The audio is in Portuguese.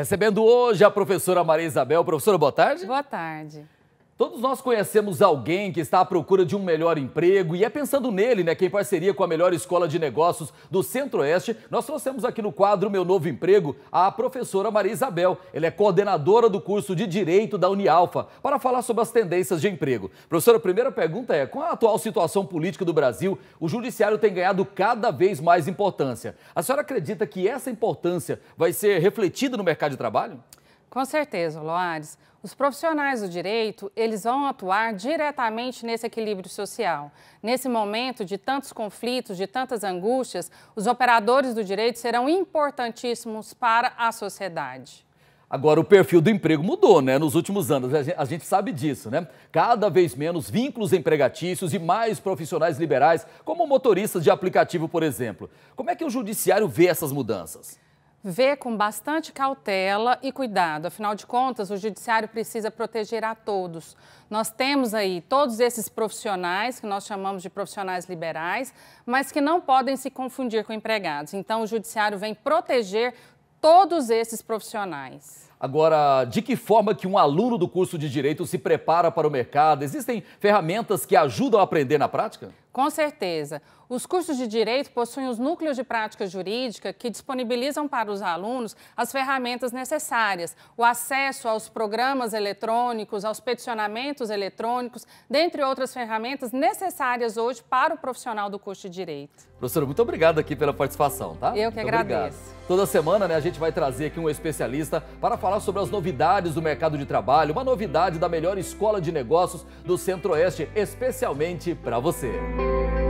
Recebendo hoje a professora Maria Isabel. Professora, boa tarde. Boa tarde. Todos nós conhecemos alguém que está à procura de um melhor emprego e é pensando nele, né, que em parceria com a melhor escola de negócios do Centro-Oeste, nós trouxemos aqui no quadro Meu Novo Emprego a professora Maria Isabel. Ela é coordenadora do curso de Direito da Unialfa para falar sobre as tendências de emprego. Professora, a primeira pergunta é: com a atual situação política do Brasil, o judiciário tem ganhado cada vez mais importância. A senhora acredita que essa importância vai ser refletida no mercado de trabalho? Com certeza, Loares. Os profissionais do direito, eles vão atuar diretamente nesse equilíbrio social. Nesse momento de tantos conflitos, de tantas angústias, os operadores do direito serão importantíssimos para a sociedade. Agora, o perfil do emprego mudou, né? Nos últimos anos, a gente sabe disso, né? Cada vez menos vínculos empregatícios e mais profissionais liberais, como motoristas de aplicativo, por exemplo. Como é que o judiciário vê essas mudanças? vê com bastante cautela e cuidado. Afinal de contas, o judiciário precisa proteger a todos. Nós temos aí todos esses profissionais, que nós chamamos de profissionais liberais, mas que não podem se confundir com empregados. Então, o judiciário vem proteger todos esses profissionais. Agora, de que forma que um aluno do curso de Direito se prepara para o mercado? Existem ferramentas que ajudam a aprender na prática? Com certeza. Os cursos de direito possuem os núcleos de prática jurídica que disponibilizam para os alunos as ferramentas necessárias, o acesso aos programas eletrônicos, aos peticionamentos eletrônicos, dentre outras ferramentas necessárias hoje para o profissional do curso de direito. Professora, muito obrigado aqui pela participação, tá? Eu que muito agradeço. Obrigado. Toda semana né, a gente vai trazer aqui um especialista para falar sobre as novidades do mercado de trabalho, uma novidade da melhor escola de negócios do Centro-Oeste, especialmente para você.